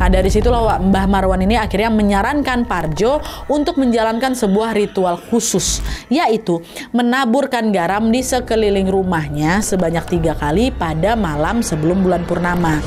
Nah dari situlah Mbah Marwan ini akhirnya menyarankan Parjo untuk menjalankan sebuah ritual khusus yaitu menaburkan garam di sekeliling rumahnya sebanyak tiga kali pada malam sebelum bulan purnama.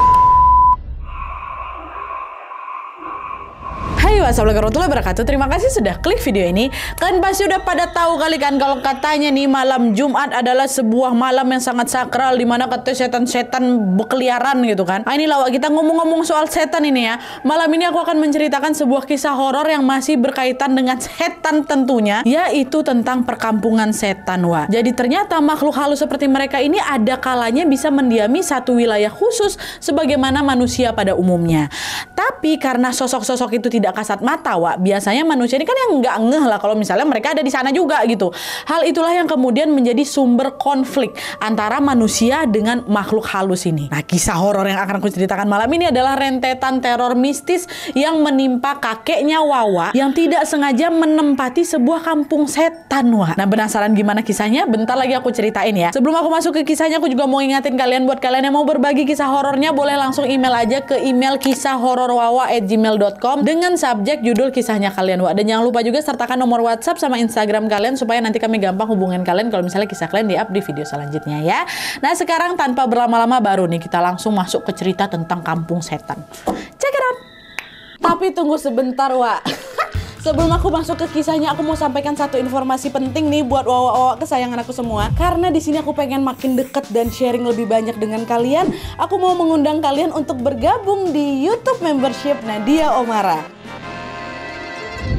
Assalamualaikum warahmatullahi wabarakatuh. Terima kasih sudah klik video ini. Kalian pasti udah pada tahu kali kan kalau katanya nih malam Jumat adalah sebuah malam yang sangat sakral di mana kata setan-setan berkeliaran gitu kan. Ah ini lawak kita ngomong-ngomong soal setan ini ya. Malam ini aku akan menceritakan sebuah kisah horor yang masih berkaitan dengan setan tentunya, yaitu tentang perkampungan setan wa Jadi ternyata makhluk halus seperti mereka ini ada kalanya bisa mendiami satu wilayah khusus sebagaimana manusia pada umumnya. Tapi karena sosok-sosok itu tidak kasar kasat mata, Wak. Biasanya manusia ini kan yang nggak ngeh lah kalau misalnya mereka ada di sana juga gitu. Hal itulah yang kemudian menjadi sumber konflik antara manusia dengan makhluk halus ini. Nah, kisah horor yang akan aku ceritakan malam ini adalah rentetan teror mistis yang menimpa kakeknya Wawa yang tidak sengaja menempati sebuah kampung setan, Wak. Nah, penasaran gimana kisahnya? Bentar lagi aku ceritain ya. Sebelum aku masuk ke kisahnya, aku juga mau ingatin kalian buat kalian yang mau berbagi kisah horornya boleh langsung email aja ke email kisah horor wawa@gmail.com dengan sub subjek judul kisahnya kalian Wak. Dan jangan lupa juga sertakan nomor WhatsApp sama Instagram kalian supaya nanti kami gampang hubungan kalian kalau misalnya kisah kalian di-up di video selanjutnya ya. Nah, sekarang tanpa berlama-lama baru nih kita langsung masuk ke cerita tentang kampung setan. Check it out. Tapi tunggu sebentar, Wak. Sebelum aku masuk ke kisahnya, aku mau sampaikan satu informasi penting nih buat wawa-wawa kesayangan aku semua. Karena di sini aku pengen makin deket dan sharing lebih banyak dengan kalian. Aku mau mengundang kalian untuk bergabung di YouTube membership Nadia Omara.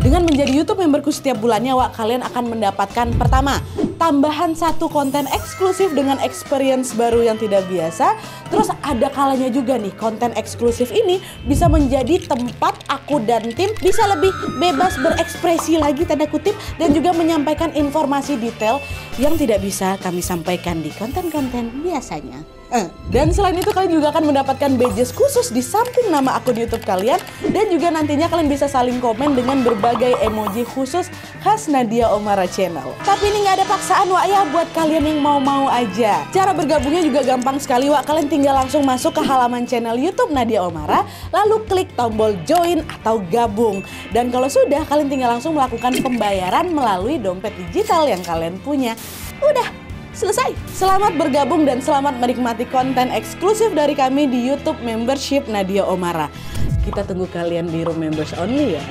Dengan menjadi YouTube memberku setiap bulannya, Wak, kalian akan mendapatkan pertama, tambahan satu konten eksklusif dengan experience baru yang tidak biasa. Terus ada kalanya juga nih, konten eksklusif ini bisa menjadi tempat aku dan tim bisa lebih bebas berekspresi lagi tanda kutip dan juga menyampaikan informasi detail yang tidak bisa kami sampaikan di konten-konten biasanya. Eh, dan selain itu kalian juga akan mendapatkan badges khusus di samping nama akun YouTube kalian dan juga nantinya kalian bisa saling komen dengan berbagai emoji khusus khas Nadia Omara Channel. Tapi ini nggak ada paksaan wa ya buat kalian yang mau-mau aja. Cara bergabungnya juga gampang sekali wa Kalian tinggal langsung masuk ke halaman channel YouTube Nadia Omara lalu klik tombol join atau gabung. Dan kalau sudah kalian tinggal langsung melakukan pembayaran melalui dompet digital yang kalian punya. Udah, Selesai. Selamat bergabung dan selamat menikmati konten eksklusif dari kami di YouTube membership Nadia Omara. Kita tunggu kalian di room members only ya.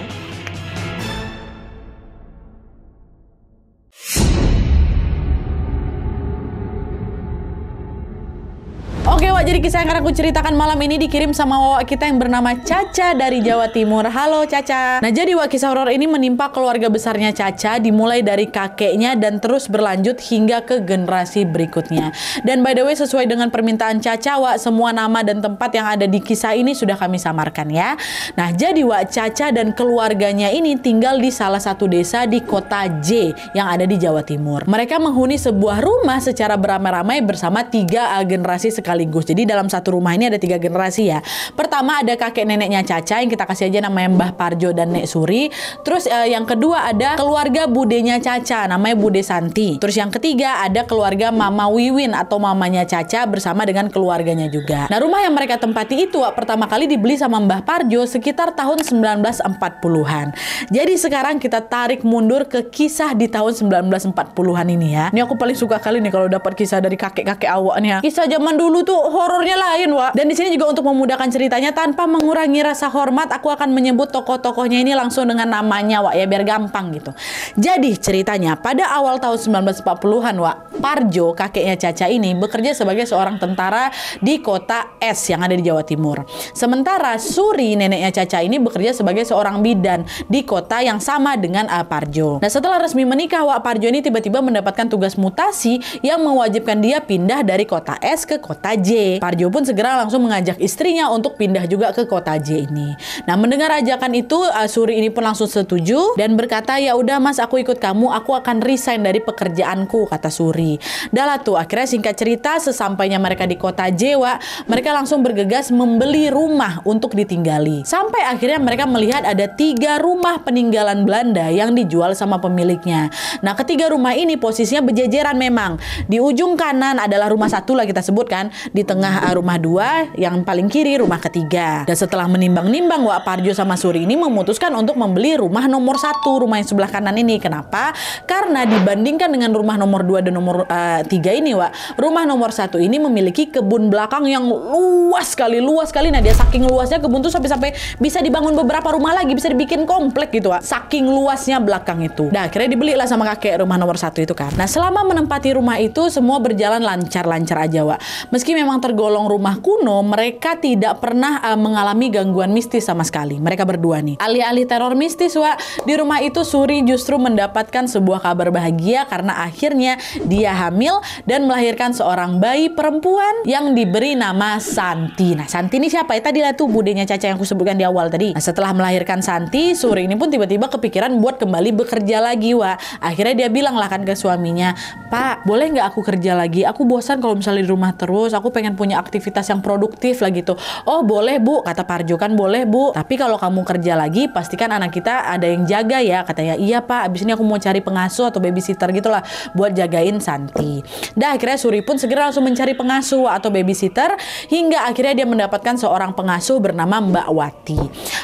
jadi kisah yang akan aku ceritakan malam ini dikirim sama wawa kita yang bernama Caca dari Jawa Timur. Halo Caca. Nah jadi wak kisah horor ini menimpa keluarga besarnya Caca dimulai dari kakeknya dan terus berlanjut hingga ke generasi berikutnya. Dan by the way sesuai dengan permintaan Caca wak semua nama dan tempat yang ada di kisah ini sudah kami samarkan ya. Nah jadi wak Caca dan keluarganya ini tinggal di salah satu desa di kota J yang ada di Jawa Timur. Mereka menghuni sebuah rumah secara beramai-ramai bersama tiga generasi sekaligus. Jadi jadi dalam satu rumah ini ada tiga generasi ya. Pertama ada kakek neneknya Caca yang kita kasih aja namanya Mbah Parjo dan Nek Suri. Terus eh, yang kedua ada keluarga budenya Caca namanya Bude Santi. Terus yang ketiga ada keluarga Mama Wiwin atau mamanya Caca bersama dengan keluarganya juga. Nah rumah yang mereka tempati itu pertama kali dibeli sama Mbah Parjo sekitar tahun 1940-an. Jadi sekarang kita tarik mundur ke kisah di tahun 1940-an ini ya. Ini aku paling suka kali nih kalau dapat kisah dari kakek-kakek awaknya. Kisah zaman dulu tuh horor horornya lain, Wak. Dan di sini juga untuk memudahkan ceritanya tanpa mengurangi rasa hormat, aku akan menyebut tokoh-tokohnya ini langsung dengan namanya, Wak, ya biar gampang gitu. Jadi ceritanya pada awal tahun 1940-an, Wak, Parjo, kakeknya Caca ini bekerja sebagai seorang tentara di kota S yang ada di Jawa Timur. Sementara Suri, neneknya Caca ini bekerja sebagai seorang bidan di kota yang sama dengan uh, Parjo. Nah, setelah resmi menikah, Wak Parjo ini tiba-tiba mendapatkan tugas mutasi yang mewajibkan dia pindah dari kota S ke kota J. Parjo pun segera langsung mengajak istrinya untuk pindah juga ke kota J ini. Nah, mendengar ajakan itu, eh, Suri ini pun langsung setuju dan berkata, "Ya udah Mas, aku ikut kamu, aku akan resign dari pekerjaanku," kata Suri. Dalam tuh, akhirnya singkat cerita sesampainya mereka di kota Jewa, mereka langsung bergegas membeli rumah untuk ditinggali. Sampai akhirnya mereka melihat ada tiga rumah peninggalan Belanda yang dijual sama pemiliknya. Nah, ketiga rumah ini posisinya berjejeran memang. Di ujung kanan adalah rumah satu lah kita sebutkan, di tengah rumah rumah dua, yang paling kiri rumah ketiga. Dan setelah menimbang-nimbang, Wak Parjo sama Suri ini memutuskan untuk membeli rumah nomor satu, rumah yang sebelah kanan ini. Kenapa? Karena dibandingkan dengan rumah nomor dua dan nomor uh, tiga ini, Wak, rumah nomor satu ini memiliki kebun belakang yang luas sekali, luas sekali. Nah, dia saking luasnya kebun tuh sampai-sampai bisa dibangun beberapa rumah lagi, bisa dibikin komplek gitu, Wak. Saking luasnya belakang itu. Nah, akhirnya dibelilah sama kakek rumah nomor satu itu kan. Nah, selama menempati rumah itu semua berjalan lancar-lancar aja, Wak. Meski memang tergolong tergolong rumah kuno, mereka tidak pernah uh, mengalami gangguan mistis sama sekali. Mereka berdua nih. Alih-alih teror mistis, Wak, di rumah itu Suri justru mendapatkan sebuah kabar bahagia karena akhirnya dia hamil dan melahirkan seorang bayi perempuan yang diberi nama Santi. Nah, Santi ini siapa ya? Tadi lah tuh budenya Caca yang aku sebutkan di awal tadi. Nah, setelah melahirkan Santi, Suri ini pun tiba-tiba kepikiran buat kembali bekerja lagi, Wak. Akhirnya dia bilang lah kan ke suaminya, Pak, boleh nggak aku kerja lagi? Aku bosan kalau misalnya di rumah terus. Aku pengen punya punya aktivitas yang produktif lah gitu. Oh boleh bu, kata Parjo kan boleh bu. Tapi kalau kamu kerja lagi, pastikan anak kita ada yang jaga ya. Katanya iya pak, abis ini aku mau cari pengasuh atau babysitter gitu lah. buat jagain Santi. Dah akhirnya Suri pun segera langsung mencari pengasuh atau babysitter hingga akhirnya dia mendapatkan seorang pengasuh bernama Mbak Wati.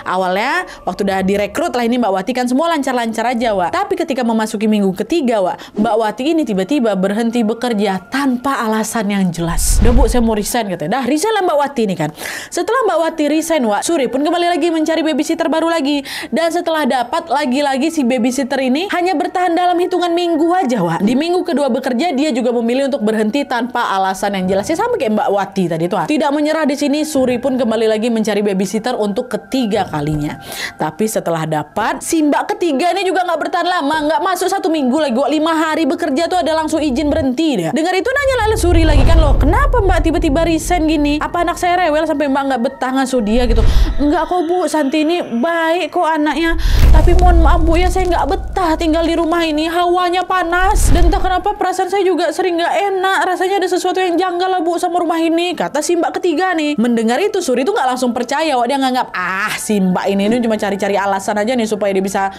Awalnya waktu udah direkrut lah ini Mbak Wati kan semua lancar-lancar aja Wak. Tapi ketika memasuki minggu ketiga Wak, Mbak Wati ini tiba-tiba berhenti bekerja tanpa alasan yang jelas. Udah bu saya mau resign katanya. Dah resign lah Mbak Wati nih kan. Setelah Mbak Wati resign, Wak Suri pun kembali lagi mencari babysitter baru lagi. Dan setelah dapat lagi-lagi si babysitter ini hanya bertahan dalam hitungan minggu aja, Wak. Di minggu kedua bekerja dia juga memilih untuk berhenti tanpa alasan yang jelas. Ya sama kayak Mbak Wati tadi tuh. Tidak menyerah di sini Suri pun kembali lagi mencari babysitter untuk ketiga kalinya. Tapi setelah dapat, si Mbak ketiga ini juga nggak bertahan lama, nggak masuk satu minggu lagi. Wak lima hari bekerja tuh ada langsung izin berhenti dia. Dengar itu nanya lalu Suri lagi kan loh, kenapa Mbak tiba-tiba tiba-tiba resign gini apa anak saya rewel sampai mbak nggak betah ngasuh dia gitu enggak kok bu Santini baik kok anaknya tapi mohon maaf bu ya saya nggak betah tinggal di rumah ini hawanya panas dan entah kenapa perasaan saya juga sering nggak enak rasanya ada sesuatu yang janggal lah bu sama rumah ini kata si mbak ketiga nih mendengar itu Suri itu nggak langsung percaya wak dia nganggap ah si mbak ini, ini cuma cari-cari alasan aja nih supaya dia bisa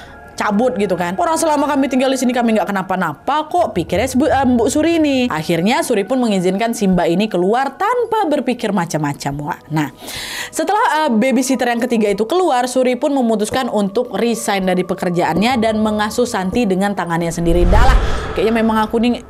cabut gitu kan orang selama kami tinggal di sini kami nggak kenapa-napa kok pikirnya uh, bu eh, Suri ini akhirnya Suri pun mengizinkan Simba ini keluar tanpa berpikir macam-macam wah nah setelah uh, babysitter yang ketiga itu keluar Suri pun memutuskan untuk resign dari pekerjaannya dan mengasuh Santi dengan tangannya sendiri Dahlah, kayaknya memang aku nih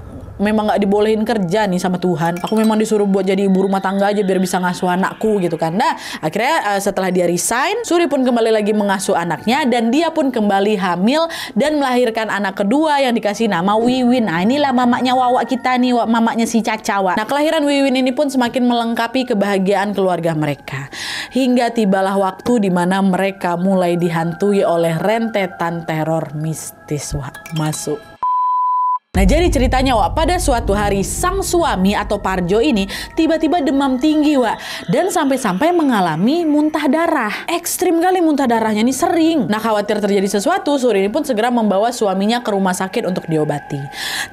memang nggak dibolehin kerja nih sama Tuhan aku memang disuruh buat jadi ibu rumah tangga aja biar bisa ngasuh anakku gitu kan nah akhirnya uh, setelah dia resign Suri pun kembali lagi mengasuh anaknya dan dia pun kembali hamil dan melahirkan anak kedua yang dikasih nama Wiwin nah inilah mamaknya Wawa kita nih mamaknya si caca Wak. nah kelahiran Wiwin ini pun semakin melengkapi kebahagiaan keluarga mereka hingga tibalah waktu di mana mereka mulai dihantui oleh rentetan teror mistis Wah, masuk Nah jadi ceritanya Wak, pada suatu hari sang suami atau Parjo ini tiba-tiba demam tinggi Wak dan sampai-sampai mengalami muntah darah. Ekstrim kali muntah darahnya ini sering. Nah khawatir terjadi sesuatu, Surini pun segera membawa suaminya ke rumah sakit untuk diobati.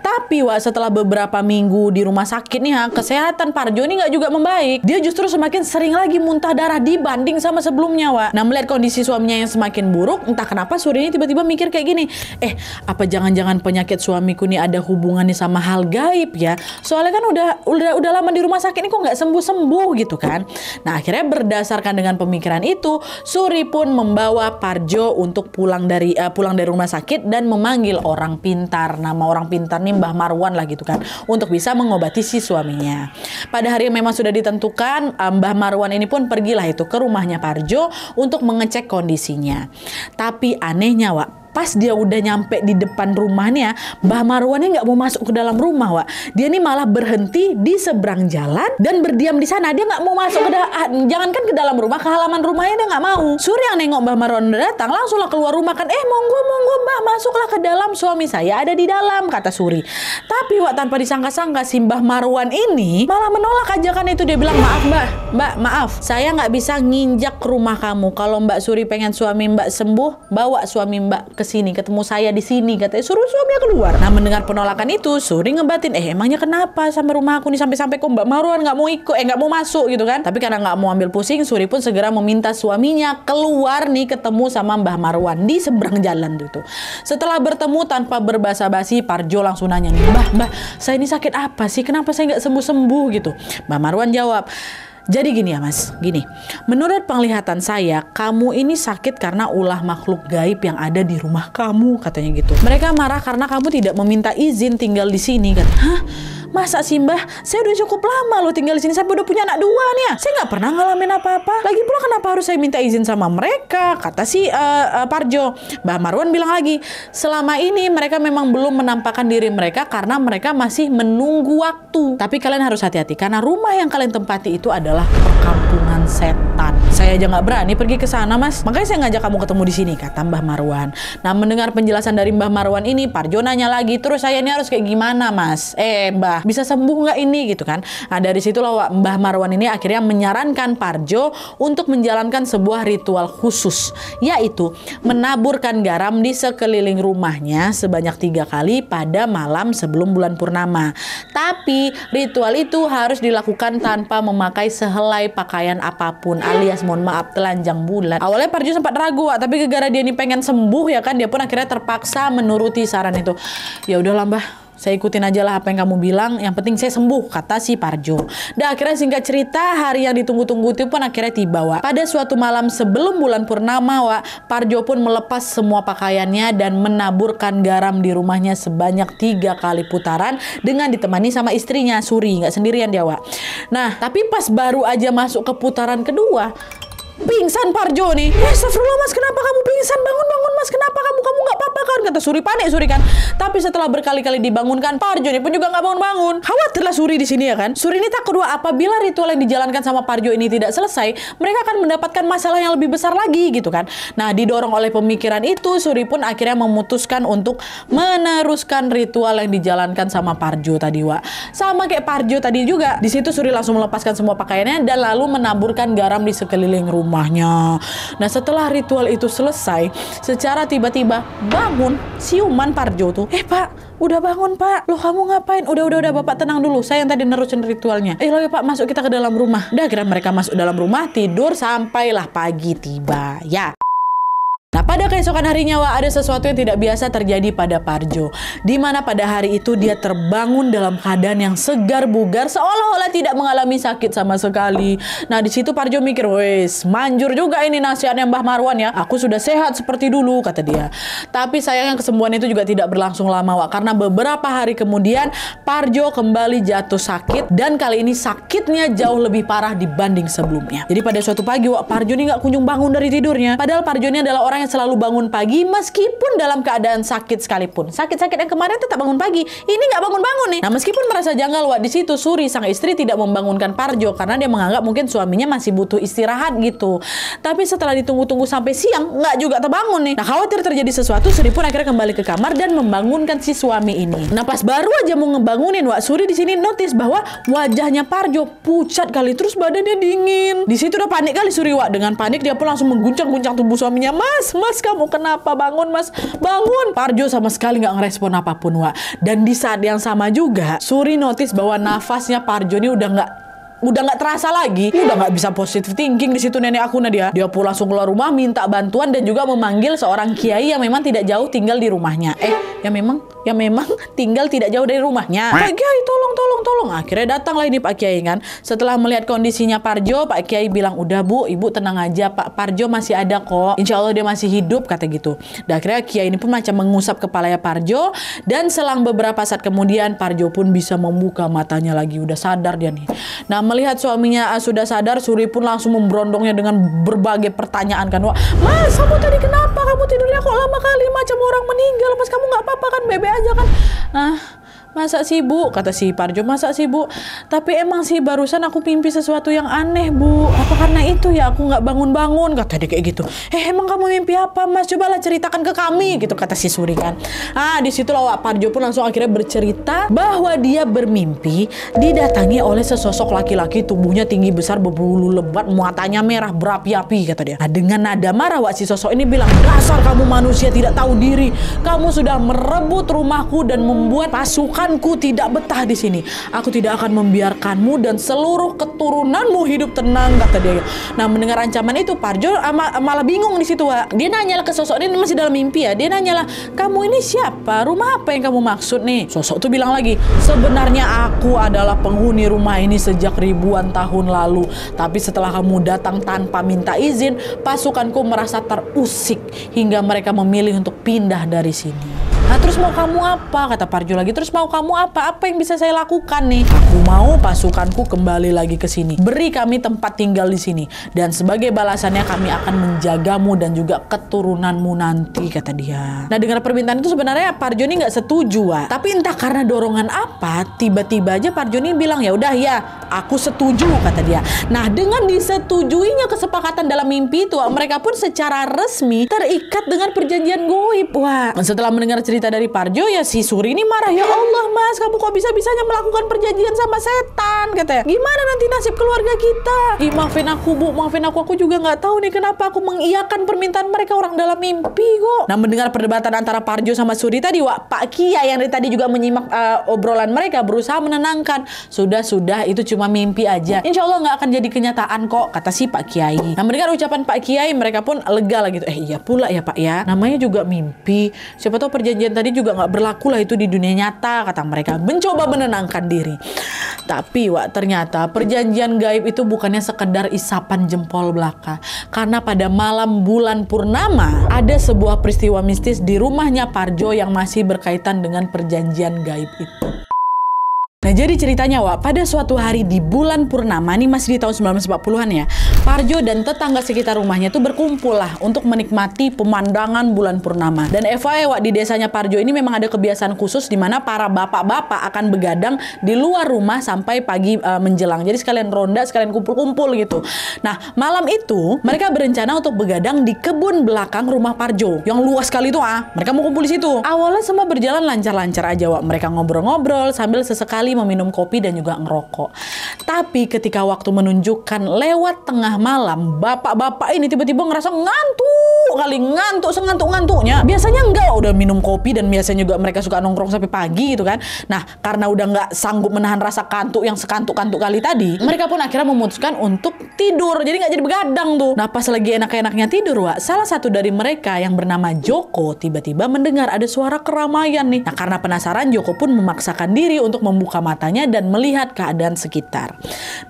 Tapi Wak setelah beberapa minggu di rumah sakit nih ha, ya, kesehatan Parjo ini nggak juga membaik. Dia justru semakin sering lagi muntah darah dibanding sama sebelumnya Wak. Nah melihat kondisi suaminya yang semakin buruk, entah kenapa Surini tiba-tiba mikir kayak gini, eh apa jangan-jangan penyakit suamiku ini ada hubungannya sama hal gaib ya. Soalnya kan udah udah udah lama di rumah sakit ini kok nggak sembuh-sembuh gitu kan. Nah, akhirnya berdasarkan dengan pemikiran itu, Suri pun membawa Parjo untuk pulang dari uh, pulang dari rumah sakit dan memanggil orang pintar. Nama orang pintar nih Mbah Marwan lah gitu kan untuk bisa mengobati si suaminya. Pada hari yang memang sudah ditentukan, eh, Mbah Marwan ini pun pergilah itu ke rumahnya Parjo untuk mengecek kondisinya. Tapi anehnya, Wak, pas dia udah nyampe di depan rumahnya, Mbah Marwan ini nggak mau masuk ke dalam rumah, Wak. Dia ini malah berhenti di seberang jalan dan berdiam di sana. Dia nggak mau masuk ke dalam, ah, jangankan ke dalam rumah, ke halaman rumahnya dia nggak mau. Suri yang nengok Mbah Marwan datang, langsung lah keluar rumah kan. Eh, monggo, monggo, Mbah, masuklah ke dalam. Suami saya ada di dalam, kata Suri. Tapi, Wak, tanpa disangka-sangka, si Mbah Marwan ini malah menolak ajakan itu. Dia bilang, maaf, mbah Mbak, maaf. Saya nggak bisa nginjak rumah kamu. Kalau Mbak Suri pengen suami Mbak sembuh, bawa suami Mbak ke sini, ketemu saya di sini, katanya suruh suami keluar. Nah mendengar penolakan itu, Suri ngebatin, eh emangnya kenapa sama rumah aku nih sampai-sampai kok Mbak Marwan nggak mau ikut, eh nggak mau masuk gitu kan? Tapi karena nggak mau ambil pusing, Suri pun segera meminta suaminya keluar nih ketemu sama Mbah Marwan di seberang jalan itu Setelah bertemu tanpa berbasa-basi, Parjo langsung nanya nih, Mbah, Mbah, saya ini sakit apa sih? Kenapa saya nggak sembuh-sembuh gitu? Mbah Marwan jawab, jadi gini ya mas, gini. Menurut penglihatan saya, kamu ini sakit karena ulah makhluk gaib yang ada di rumah kamu, katanya gitu. Mereka marah karena kamu tidak meminta izin tinggal di sini. kan? hah? masa sih mbah saya udah cukup lama loh tinggal di sini saya udah punya anak dua nih ya saya nggak pernah ngalamin apa-apa lagi pula kenapa harus saya minta izin sama mereka kata si uh, uh, Parjo Mbah Marwan bilang lagi selama ini mereka memang belum menampakkan diri mereka karena mereka masih menunggu waktu tapi kalian harus hati-hati karena rumah yang kalian tempati itu adalah perkampungan setan saya aja nggak berani pergi ke sana mas makanya saya ngajak kamu ketemu di sini kata Mbah Marwan nah mendengar penjelasan dari Mbah Marwan ini Parjo nanya lagi terus saya ini harus kayak gimana mas eh Mbah bisa sembuh nggak ini gitu kan? Nah dari situlah Mbah Marwan ini akhirnya menyarankan Parjo untuk menjalankan sebuah ritual khusus, yaitu menaburkan garam di sekeliling rumahnya sebanyak tiga kali pada malam sebelum bulan purnama. Tapi ritual itu harus dilakukan tanpa memakai sehelai pakaian apapun, alias mohon maaf telanjang bulan. Awalnya Parjo sempat ragu, tapi gara-gara dia ini pengen sembuh ya kan, dia pun akhirnya terpaksa menuruti saran itu. Ya udah lah Mbah saya ikutin aja lah apa yang kamu bilang yang penting saya sembuh kata si Parjo dan akhirnya singkat cerita hari yang ditunggu-tunggu itu pun akhirnya tiba Wak pada suatu malam sebelum bulan purnama Wak Parjo pun melepas semua pakaiannya dan menaburkan garam di rumahnya sebanyak tiga kali putaran dengan ditemani sama istrinya Suri nggak sendirian dia Wak nah tapi pas baru aja masuk ke putaran kedua pingsan Parjo nih. Ya astagfirullah mas kenapa kamu pingsan? Bangun bangun mas kenapa kamu? Kamu nggak apa-apa kan? Kata Suri panik Suri kan. Tapi setelah berkali-kali dibangunkan Parjo nih pun juga nggak bangun-bangun. Khawatirlah Suri di sini ya kan. Suri ini tak kedua apabila ritual yang dijalankan sama Parjo ini tidak selesai, mereka akan mendapatkan masalah yang lebih besar lagi gitu kan. Nah didorong oleh pemikiran itu Suri pun akhirnya memutuskan untuk meneruskan ritual yang dijalankan sama Parjo tadi Wa. Sama kayak Parjo tadi juga. Di situ Suri langsung melepaskan semua pakaiannya dan lalu menaburkan garam di sekeliling rumah rumahnya. Nah setelah ritual itu selesai, secara tiba-tiba bangun siuman Parjo tuh. Eh pak, udah bangun pak, loh kamu ngapain? Udah udah udah bapak tenang dulu, saya yang tadi nerusin ritualnya. Eh loh ya pak masuk kita ke dalam rumah. Dah kira mereka masuk dalam rumah tidur sampailah pagi tiba ya. Nah, pada keesokan harinya Wak, ada sesuatu yang tidak biasa terjadi pada Parjo. Di mana pada hari itu dia terbangun dalam keadaan yang segar bugar seolah-olah tidak mengalami sakit sama sekali. Nah, di situ Parjo mikir, "Wes, manjur juga ini nasihatnya Mbah Marwan ya. Aku sudah sehat seperti dulu," kata dia. Tapi sayangnya kesembuhan itu juga tidak berlangsung lama, Wak, karena beberapa hari kemudian Parjo kembali jatuh sakit dan kali ini sakitnya jauh lebih parah dibanding sebelumnya. Jadi pada suatu pagi Wak, Parjo ini nggak kunjung bangun dari tidurnya. Padahal Parjo ini adalah orang orang yang selalu bangun pagi meskipun dalam keadaan sakit sekalipun. Sakit-sakit yang kemarin tetap bangun pagi. Ini nggak bangun-bangun nih. Nah, meskipun merasa janggal, Wak, di situ Suri sang istri tidak membangunkan Parjo karena dia menganggap mungkin suaminya masih butuh istirahat gitu. Tapi setelah ditunggu-tunggu sampai siang, nggak juga terbangun nih. Nah, khawatir terjadi sesuatu, Suri pun akhirnya kembali ke kamar dan membangunkan si suami ini. Nah, pas baru aja mau ngebangunin Wak Suri di sini notice bahwa wajahnya Parjo pucat kali terus badannya dingin. Di situ udah panik kali Suri Wak. Dengan panik dia pun langsung mengguncang-guncang tubuh suaminya. Mas, mas mas kamu kenapa bangun mas bangun Parjo sama sekali nggak ngerespon apapun wa dan di saat yang sama juga Suri notice bahwa nafasnya Parjo ini udah nggak udah nggak terasa lagi udah nggak bisa positif thinking di situ nenek aku Nadia dia pun langsung keluar rumah minta bantuan dan juga memanggil seorang kiai yang memang tidak jauh tinggal di rumahnya eh yang memang yang memang tinggal tidak jauh dari rumahnya. Pak Kiai tolong tolong tolong. Akhirnya datanglah ini Pak Kiai kan. Setelah melihat kondisinya Parjo, Pak Kiai bilang udah Bu, Ibu tenang aja Pak Parjo masih ada kok. Insya Allah dia masih hidup kata gitu. Dan akhirnya Kiai ini pun macam mengusap kepala ya Parjo dan selang beberapa saat kemudian Parjo pun bisa membuka matanya lagi udah sadar dia nih. Nah melihat suaminya eh, sudah sadar Suri pun langsung memberondongnya dengan berbagai pertanyaan kan. Wah, Mas kamu tadi kenapa? Kamu tidurnya kok lama kali macam orang meninggal? Mas kamu nggak apa-apa kan bebek aja kan ah Masa sih bu? Kata si Parjo, masa sih bu? Tapi emang sih barusan aku mimpi sesuatu yang aneh bu. Apa karena itu ya aku nggak bangun-bangun? Kata dia kayak gitu. Eh emang kamu mimpi apa mas? Cobalah ceritakan ke kami gitu kata si Suri kan. Ah disitulah Wak Parjo pun langsung akhirnya bercerita bahwa dia bermimpi didatangi oleh sesosok laki-laki tubuhnya tinggi besar berbulu lebat matanya merah berapi-api kata dia. Nah dengan nada marah Wak si sosok ini bilang dasar kamu manusia tidak tahu diri. Kamu sudah merebut rumahku dan membuat pasukan Tuhanku tidak betah di sini. Aku tidak akan membiarkanmu dan seluruh keturunanmu hidup tenang kata dia. Nah mendengar ancaman itu Parjo ama, ah, malah bingung di situ. Dia nanya ke sosok ini masih dalam mimpi ya. Dia nanya, kamu ini siapa? Rumah apa yang kamu maksud nih? Sosok itu bilang lagi sebenarnya aku adalah penghuni rumah ini sejak ribuan tahun lalu. Tapi setelah kamu datang tanpa minta izin pasukanku merasa terusik hingga mereka memilih untuk pindah dari sini. Terus mau kamu apa? Kata Parjo lagi. Terus mau kamu apa? Apa yang bisa saya lakukan nih? Aku mau pasukanku kembali lagi ke sini. Beri kami tempat tinggal di sini. Dan sebagai balasannya kami akan menjagamu dan juga keturunanmu nanti, kata dia. Nah dengan permintaan itu sebenarnya Parjo ini gak setuju, Wak. Tapi entah karena dorongan apa, tiba-tiba aja Parjo ini bilang ya udah ya, aku setuju, kata dia. Nah dengan disetujuinya kesepakatan dalam mimpi itu, mereka pun secara resmi terikat dengan perjanjian goib, Wak. Setelah mendengar cerita dari dari Parjo ya si Suri ini marah ya Allah mas kamu kok bisa bisanya melakukan perjanjian sama setan katanya gimana nanti nasib keluarga kita ih maafin aku bu maafin aku aku juga nggak tahu nih kenapa aku mengiyakan permintaan mereka orang dalam mimpi kok nah mendengar perdebatan antara Parjo sama Suri tadi Wak, Pak Kia yang dari tadi juga menyimak uh, obrolan mereka berusaha menenangkan sudah sudah itu cuma mimpi aja Insya Allah nggak akan jadi kenyataan kok kata si Pak Kiai nah mendengar ucapan Pak Kiai mereka pun lega lah gitu eh iya pula ya Pak ya namanya juga mimpi siapa tahu perjanjian tadi tadi juga nggak berlaku lah itu di dunia nyata kata mereka mencoba menenangkan diri tapi wak ternyata perjanjian gaib itu bukannya sekedar isapan jempol belaka karena pada malam bulan purnama ada sebuah peristiwa mistis di rumahnya Parjo yang masih berkaitan dengan perjanjian gaib itu Nah jadi ceritanya Wak, pada suatu hari di bulan Purnama, nih masih di tahun 1940-an ya, Parjo dan tetangga sekitar rumahnya tuh berkumpul lah untuk menikmati pemandangan bulan Purnama. Dan FYI eh, Wak, di desanya Parjo ini memang ada kebiasaan khusus di mana para bapak-bapak akan begadang di luar rumah sampai pagi e, menjelang. Jadi sekalian ronda, sekalian kumpul-kumpul gitu. Nah malam itu mereka berencana untuk begadang di kebun belakang rumah Parjo yang luas sekali tuh ah. Mereka mau kumpul di situ. Awalnya semua berjalan lancar-lancar aja Wak. Mereka ngobrol-ngobrol sambil sesekali meminum kopi dan juga ngerokok. Tapi ketika waktu menunjukkan lewat tengah malam, bapak-bapak ini tiba-tiba ngerasa ngantuk kali, ngantuk sengantuk-ngantuknya. Biasanya enggak udah minum kopi dan biasanya juga mereka suka nongkrong sampai pagi gitu kan. Nah, karena udah nggak sanggup menahan rasa kantuk yang sekantuk-kantuk kali tadi, mereka pun akhirnya memutuskan untuk tidur. Jadi nggak jadi begadang tuh. Nah, pas lagi enak-enaknya tidur, Wak, salah satu dari mereka yang bernama Joko tiba-tiba mendengar ada suara keramaian nih. Nah, karena penasaran Joko pun memaksakan diri untuk membuka matanya dan melihat keadaan sekitar.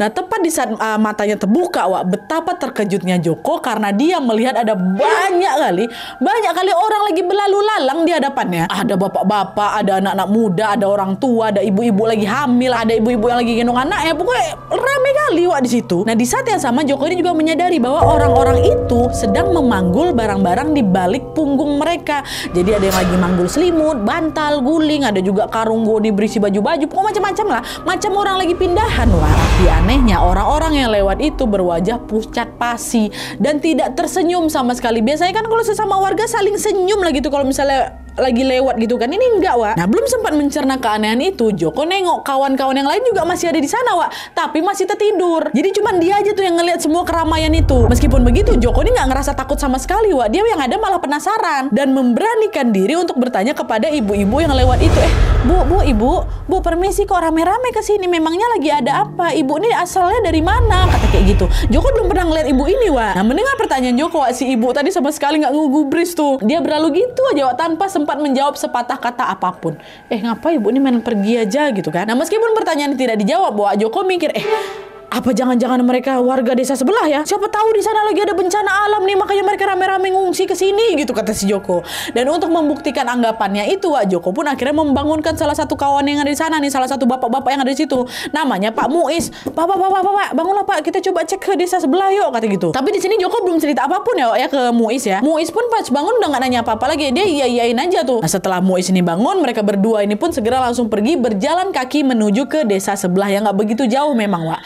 Nah, tepat di saat uh, matanya terbuka, Wak, betapa terkejutnya Joko karena dia melihat ada banyak kali, banyak kali orang lagi berlalu lalang di hadapannya. Ada bapak-bapak, ada anak-anak muda, ada orang tua, ada ibu-ibu lagi hamil, ada ibu-ibu yang lagi gendong anak, Ya Pokoknya rame kali, Wak, di situ. Nah, di saat yang sama Joko ini juga menyadari bahwa orang-orang itu sedang memanggul barang-barang di balik punggung mereka. Jadi ada yang lagi manggul selimut, bantal, guling, ada juga karung goni berisi baju-baju, pokoknya macam-macam lah. Macam orang lagi pindahan. Wah, tapi anehnya orang-orang yang lewat itu berwajah pucat pasi dan tidak tersenyum sama sekali. Biasanya kan kalau sesama warga saling senyum lah gitu kalau misalnya lagi lewat gitu kan ini enggak wa nah belum sempat mencerna keanehan itu Joko nengok kawan-kawan yang lain juga masih ada di sana wa tapi masih tertidur jadi cuman dia aja tuh yang ngeliat semua keramaian itu meskipun begitu Joko ini nggak ngerasa takut sama sekali wa dia yang ada malah penasaran dan memberanikan diri untuk bertanya kepada ibu-ibu yang lewat itu eh bu bu ibu bu permisi kok rame-rame ke sini? Memangnya lagi ada apa? Ibu ini asalnya dari mana? Kata kayak gitu. Joko belum pernah ngeliat ibu ini, Wak. Nah, mendengar pertanyaan Joko, Wak, si ibu tadi sama sekali nggak ngugubris tuh. Dia berlalu gitu aja, Wak, tanpa sempat menjawab sepatah kata apapun. Eh, ngapa ibu ini main pergi aja gitu kan? Nah, meskipun pertanyaan tidak dijawab, Wak, Joko mikir, eh, apa jangan-jangan mereka warga desa sebelah ya? Siapa tahu di sana lagi ada bencana alam nih makanya mereka rame-rame ngungsi ke sini gitu kata si Joko. Dan untuk membuktikan anggapannya itu Wak Joko pun akhirnya membangunkan salah satu kawan yang ada di sana nih, salah satu bapak-bapak yang ada di situ. Namanya Pak Muis. Bapak, bapak, bapak, bangunlah Pak, kita coba cek ke desa sebelah yuk kata gitu. Tapi di sini Joko belum cerita apapun ya Wak ya ke Muis ya. Muis pun pas bangun udah nggak nanya apa-apa lagi, dia iya-iyain aja tuh. Nah, setelah Muis ini bangun, mereka berdua ini pun segera langsung pergi berjalan kaki menuju ke desa sebelah yang gak begitu jauh memang Wak.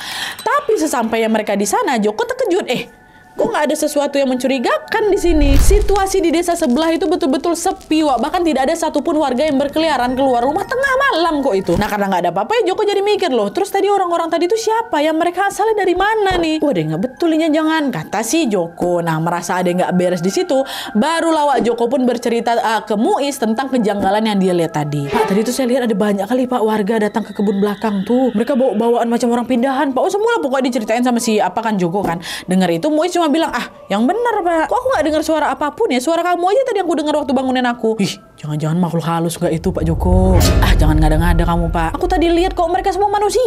Tapi sesampainya mereka di sana, Joko terkejut. Eh, kok nggak ada sesuatu yang mencurigakan di sini. Situasi di desa sebelah itu betul-betul sepi, Wak. Bahkan tidak ada satupun warga yang berkeliaran keluar rumah tengah malam kok itu. Nah, karena nggak ada apa-apa ya Joko jadi mikir loh. Terus tadi orang-orang tadi itu siapa? Yang mereka asalnya dari mana nih? Wah, ada ya nggak betulnya jangan. Kata si Joko. Nah, merasa ada nggak beres di situ, baru lawak Joko pun bercerita uh, ke Muis tentang kejanggalan yang dia lihat tadi. Pak, tadi itu saya lihat ada banyak kali Pak warga datang ke kebun belakang tuh. Mereka bawa bawaan macam orang pindahan. Pak, oh semua pokoknya diceritain sama si apa kan Joko kan. Dengar itu Muis cuma bilang, ah yang benar pak. Kok aku nggak dengar suara apapun ya? Suara kamu aja tadi yang aku dengar waktu bangunin aku. Ih, Jangan-jangan makhluk halus nggak itu Pak Joko? Ah jangan ngada-ngada kamu Pak. Aku tadi lihat kok mereka semua manusia.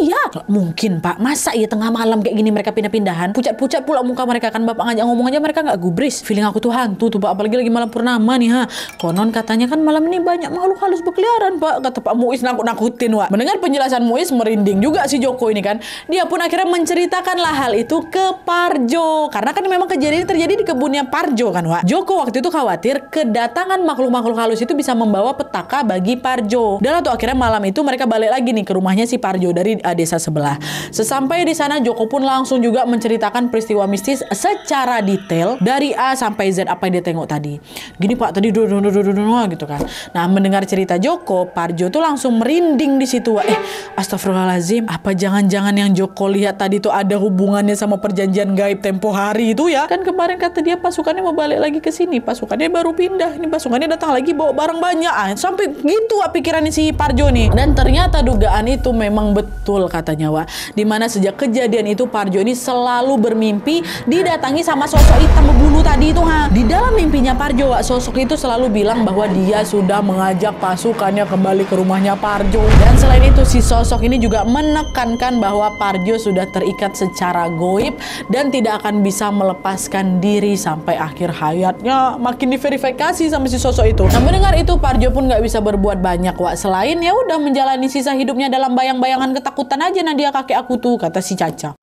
mungkin Pak. Masa ya tengah malam kayak gini mereka pindah-pindahan? Pucat-pucat pula muka mereka kan Bapak ngajak ngomong aja mereka nggak gubris. Feeling aku tuh hantu tuh Pak. Apalagi lagi malam purnama nih ha. Konon katanya kan malam ini banyak makhluk halus berkeliaran Pak. Kata Pak Muiz nakut-nakutin Wak. Mendengar penjelasan Muiz merinding juga si Joko ini kan. Dia pun akhirnya menceritakanlah hal itu ke Parjo. Karena kan memang kejadian terjadi di kebunnya Parjo kan Wak. Joko waktu itu khawatir kedatangan makhluk-makhluk halus itu bisa bisa membawa petaka bagi Parjo. Dan lalu akhirnya malam itu mereka balik lagi nih ke rumahnya si Parjo dari uh, desa sebelah. Sesampai di sana Joko pun langsung juga menceritakan peristiwa mistis secara detail dari A sampai Z apa yang dia tengok tadi. Gini Pak tadi dulu dulu dulu gitu kan. Nah mendengar cerita Joko, Parjo tuh langsung merinding di situ. Eh astagfirullahaladzim apa jangan-jangan yang Joko lihat tadi tuh ada hubungannya sama perjanjian gaib tempo hari itu ya? Kan kemarin kata dia pasukannya mau balik lagi ke sini, pasukannya baru pindah, ini pasukannya datang lagi bawa barang orang banyak ah sampai gitu ah pikirannya si Parjo nih dan ternyata dugaan itu memang betul katanya Wak dimana sejak kejadian itu Parjo ini selalu bermimpi didatangi sama sosok hitam dulu tadi itu ha. Di dalam mimpinya Parjo, Wak Sosok itu selalu bilang bahwa dia sudah mengajak pasukannya kembali ke rumahnya Parjo. Dan selain itu si Sosok ini juga menekankan bahwa Parjo sudah terikat secara goib dan tidak akan bisa melepaskan diri sampai akhir hayatnya. Makin diverifikasi sama si Sosok itu. nah mendengar itu Parjo pun nggak bisa berbuat banyak Wak selain ya udah menjalani sisa hidupnya dalam bayang-bayangan ketakutan aja Nadia kakek aku tuh kata si Caca.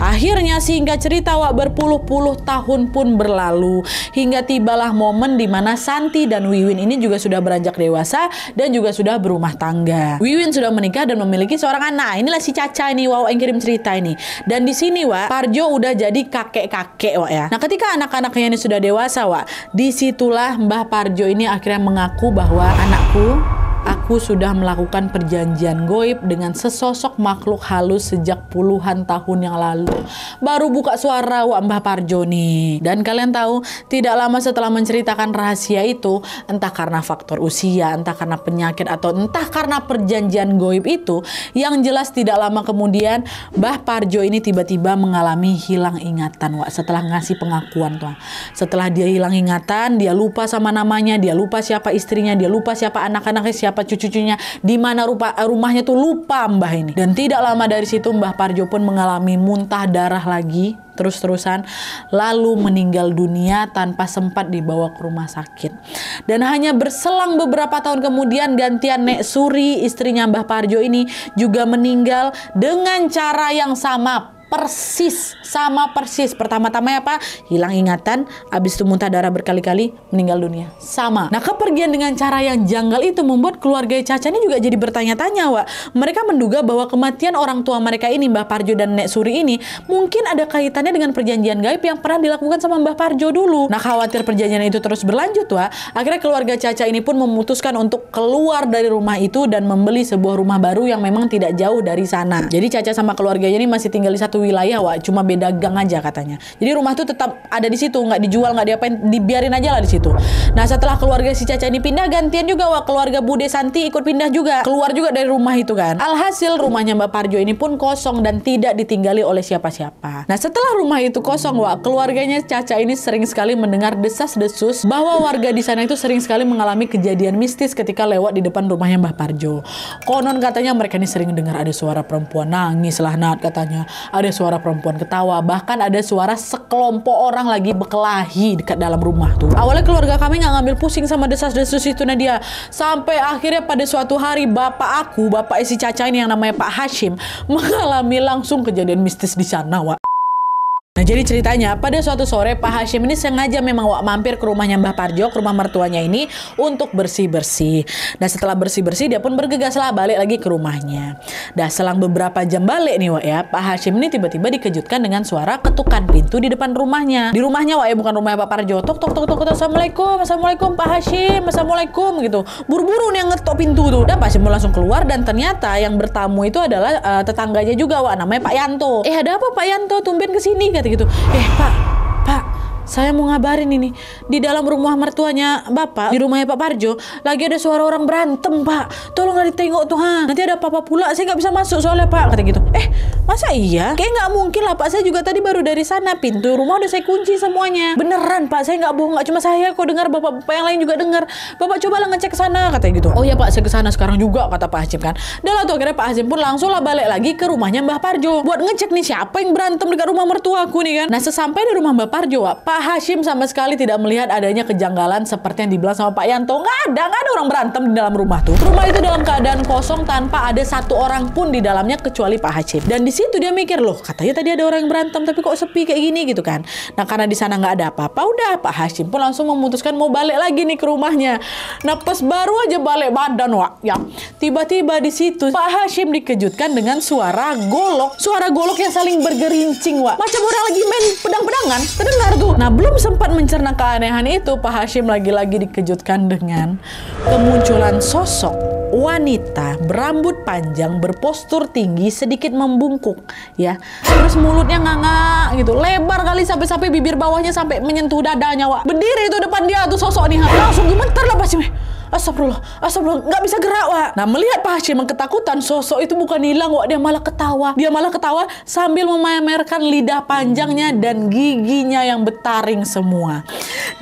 Akhirnya sehingga cerita Wak berpuluh-puluh tahun pun berlalu hingga tibalah momen di mana Santi dan Wiwin ini juga sudah beranjak dewasa dan juga sudah berumah tangga. Wiwin sudah menikah dan memiliki seorang anak. Nah, inilah si Caca ini Wow yang kirim cerita ini. Dan di sini Wak, Parjo udah jadi kakek-kakek Wak ya. Nah, ketika anak-anaknya ini sudah dewasa Wak, disitulah Mbah Parjo ini akhirnya mengaku bahwa anakku Aku sudah melakukan perjanjian goib dengan sesosok makhluk halus sejak puluhan tahun yang lalu. Baru buka suara Wak Mbah Parjo nih. Dan kalian tahu, tidak lama setelah menceritakan rahasia itu, entah karena faktor usia, entah karena penyakit, atau entah karena perjanjian goib itu, yang jelas tidak lama kemudian Mbah Parjo ini tiba-tiba mengalami hilang ingatan Wak setelah ngasih pengakuan tuh. Setelah dia hilang ingatan, dia lupa sama namanya, dia lupa siapa istrinya, dia lupa siapa anak-anaknya, siapa siapa cucu-cucunya, di mana rupa, rumahnya tuh lupa Mbah ini. Dan tidak lama dari situ Mbah Parjo pun mengalami muntah darah lagi terus-terusan lalu meninggal dunia tanpa sempat dibawa ke rumah sakit. Dan hanya berselang beberapa tahun kemudian gantian Nek Suri istrinya Mbah Parjo ini juga meninggal dengan cara yang sama persis sama persis pertama-tama ya pak hilang ingatan habis itu muntah darah berkali-kali meninggal dunia sama nah kepergian dengan cara yang janggal itu membuat keluarga Caca ini juga jadi bertanya-tanya Wak mereka menduga bahwa kematian orang tua mereka ini Mbah Parjo dan Nek Suri ini mungkin ada kaitannya dengan perjanjian gaib yang pernah dilakukan sama Mbah Parjo dulu nah khawatir perjanjian itu terus berlanjut Wak akhirnya keluarga Caca ini pun memutuskan untuk keluar dari rumah itu dan membeli sebuah rumah baru yang memang tidak jauh dari sana jadi Caca sama keluarganya ini masih tinggal di satu wilayah wa cuma beda gang aja katanya jadi rumah tuh tetap ada di situ nggak dijual nggak diapain dibiarin aja lah di situ nah setelah keluarga si Caca ini pindah gantian juga wa keluarga Bude Santi ikut pindah juga keluar juga dari rumah itu kan alhasil rumahnya Mbak Parjo ini pun kosong dan tidak ditinggali oleh siapa-siapa nah setelah rumah itu kosong wa keluarganya Caca ini sering sekali mendengar desas-desus bahwa warga di sana itu sering sekali mengalami kejadian mistis ketika lewat di depan rumahnya Mbah Parjo konon katanya mereka ini sering dengar ada suara perempuan nangis lah Nat katanya ada ada suara perempuan ketawa, bahkan ada suara sekelompok orang lagi berkelahi dekat dalam rumah tuh. Awalnya keluarga kami nggak ngambil pusing sama desas-desus itu Nadia. Sampai akhirnya pada suatu hari bapak aku, bapak isi Caca ini yang namanya Pak Hashim mengalami langsung kejadian mistis di sana, Wak. Nah jadi ceritanya pada suatu sore Pak Hashim ini sengaja memang wak mampir ke rumahnya Mbah Parjo, ke rumah mertuanya ini untuk bersih-bersih. Nah setelah bersih-bersih dia pun bergegaslah balik lagi ke rumahnya. Nah selang beberapa jam balik nih wak ya, Pak Hashim ini tiba-tiba dikejutkan dengan suara ketukan pintu di depan rumahnya. Di rumahnya wak ya bukan rumahnya Pak Parjo, tok tok tok tok, tok assalamualaikum, assalamualaikum Pak Hashim, assalamualaikum gitu. Buru-buru nih yang ngetok pintu tuh, dan Pak Hashim langsung keluar dan ternyata yang bertamu itu adalah uh, tetangganya juga wak namanya Pak Yanto. Eh ada apa Pak Yanto tumben kesini kan? kata gitu eh pak pak saya mau ngabarin ini di dalam rumah mertuanya bapak di rumahnya Pak Parjo lagi ada suara orang berantem pak tolonglah ditengok tuh ha nanti ada papa pula saya nggak bisa masuk soalnya pak kata gitu eh Masa iya? Kayak nggak mungkin lah Pak, saya juga tadi baru dari sana. Pintu rumah udah saya kunci semuanya. Beneran Pak, saya nggak bohong. Nggak cuma saya kok dengar, bapak-bapak yang lain juga dengar. Bapak coba lah ngecek sana, kata gitu. Oh iya Pak, saya ke sana sekarang juga, kata Pak Hasim kan. Udah lah tuh, akhirnya Pak Hasim pun langsung lah balik lagi ke rumahnya Mbah Parjo. Buat ngecek nih siapa yang berantem dekat rumah mertuaku nih kan. Nah sesampai di rumah Mbah Parjo, Pak Hashim sama sekali tidak melihat adanya kejanggalan seperti yang dibilang sama Pak Yanto. Nggak ada, nggak ada orang berantem di dalam rumah tuh. Rumah itu dalam keadaan kosong tanpa ada satu orang pun di dalamnya kecuali Pak Hashim. Dan di situ dia mikir loh katanya tadi ada orang yang berantem tapi kok sepi kayak gini gitu kan nah karena di sana nggak ada apa-apa udah Pak Hashim pun langsung memutuskan mau balik lagi nih ke rumahnya nah pas baru aja balik badan wak ya tiba-tiba di situ Pak Hashim dikejutkan dengan suara golok suara golok yang saling bergerincing wak macam orang lagi main pedang-pedangan terdengar tuh nah belum sempat mencerna keanehan itu Pak Hashim lagi-lagi dikejutkan dengan kemunculan sosok wanita berambut panjang, berpostur tinggi, sedikit membungkuk, ya. Terus mulutnya nganga gitu, lebar kali sampai-sampai bibir bawahnya sampai menyentuh dadanya, Wak. Berdiri itu depan dia tuh sosok nih, langsung gemeter lah pasti astagfirullah, astagfirullah, nggak bisa gerak, Wak. Nah, melihat Pak Hashim ketakutan, sosok itu bukan hilang, Wak. Dia malah ketawa. Dia malah ketawa sambil memamerkan lidah panjangnya dan giginya yang bertaring semua.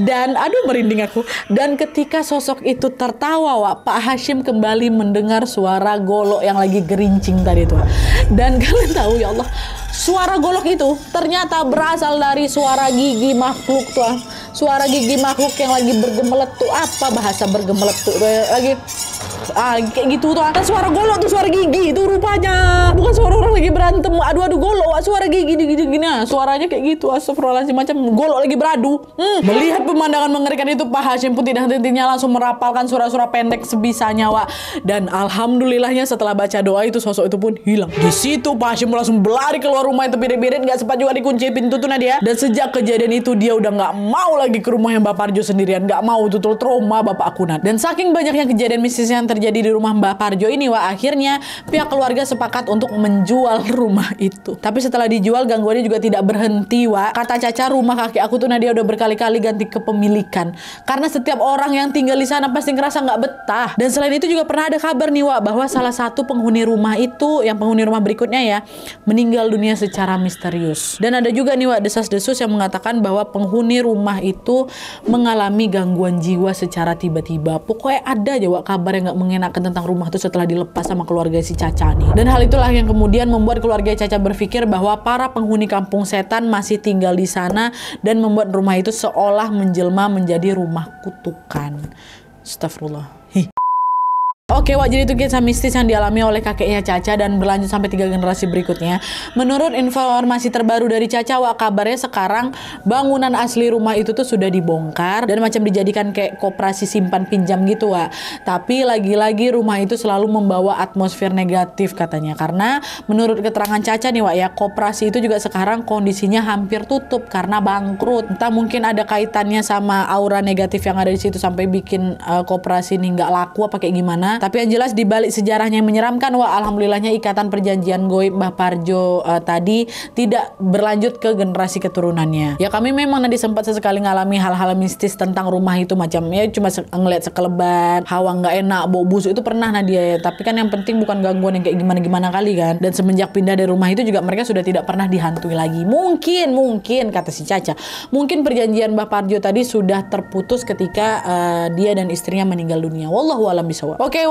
Dan, aduh merinding aku. Dan ketika sosok itu tertawa, Wak, Pak Hashim kembali mendengar suara golok yang lagi gerincing tadi itu, Dan kalian tahu, ya Allah, suara golok itu ternyata berasal dari suara gigi makhluk, tuh. Suara gigi makhluk yang lagi bergemelet tuh apa bahasa bergemelet batuk lagi ah kayak gitu tuh kan suara golok tuh suara gigi itu rupanya bukan suara orang lagi berantem aduh aduh golok ah, suara gigi gini gini, gini. Ah, suaranya kayak gitu astagfirullahaladzim macam golok lagi beradu hmm. melihat pemandangan mengerikan itu Pak Hashim pun tidak hentinya langsung merapalkan surah-surah pendek sebisanya nyawa dan alhamdulillahnya setelah baca doa itu sosok itu pun hilang di situ Pak Hashim langsung berlari keluar rumah itu pirit-pirit nggak sempat juga dikunci pintu tuh Nadia dan sejak kejadian itu dia udah nggak mau lagi ke rumah yang Bapak Arjo sendirian nggak mau tutul trauma Bapak Akunat dan saking banyaknya kejadian mistis yang terjadi terjadi di rumah Mbak Parjo ini wah akhirnya pihak keluarga sepakat untuk menjual rumah itu. Tapi setelah dijual gangguannya juga tidak berhenti wah. Kata Caca rumah kaki aku tuh Nadia udah berkali-kali ganti kepemilikan karena setiap orang yang tinggal di sana pasti ngerasa nggak betah. Dan selain itu juga pernah ada kabar nih wah bahwa salah satu penghuni rumah itu yang penghuni rumah berikutnya ya meninggal dunia secara misterius. Dan ada juga nih wah desas-desus yang mengatakan bahwa penghuni rumah itu mengalami gangguan jiwa secara tiba-tiba. Pokoknya ada aja wah kabar yang nggak mengenakan tentang rumah itu setelah dilepas sama keluarga si Caca nih. Dan hal itulah yang kemudian membuat keluarga Caca berpikir bahwa para penghuni kampung setan masih tinggal di sana dan membuat rumah itu seolah menjelma menjadi rumah kutukan. Astagfirullah. Hih oke okay, Wak, jadi itu kisah mistis yang dialami oleh kakeknya Caca dan berlanjut sampai tiga generasi berikutnya. Menurut informasi terbaru dari Caca, Wak, kabarnya sekarang bangunan asli rumah itu tuh sudah dibongkar dan macam dijadikan kayak koperasi simpan pinjam gitu, Wak. Tapi lagi-lagi rumah itu selalu membawa atmosfer negatif katanya. Karena menurut keterangan Caca nih, Wak, ya koperasi itu juga sekarang kondisinya hampir tutup karena bangkrut. Entah mungkin ada kaitannya sama aura negatif yang ada di situ sampai bikin uh, koperasi ini nggak laku apa kayak gimana. Tapi tapi yang jelas di balik sejarahnya yang menyeramkan, wah alhamdulillahnya ikatan perjanjian goib Mbah Parjo uh, tadi tidak berlanjut ke generasi keturunannya. Ya kami memang nanti sempat sesekali ngalami hal-hal mistis tentang rumah itu macam ya cuma se ngeliat sekelebat, hawa nggak enak, bau busuk itu pernah Nadia ya. Tapi kan yang penting bukan gangguan yang kayak gimana-gimana kali kan. Dan semenjak pindah dari rumah itu juga mereka sudah tidak pernah dihantui lagi. Mungkin, mungkin kata si Caca, mungkin perjanjian Mbah Parjo tadi sudah terputus ketika uh, dia dan istrinya meninggal dunia. Wallahu alam bisawab. Oke, okay,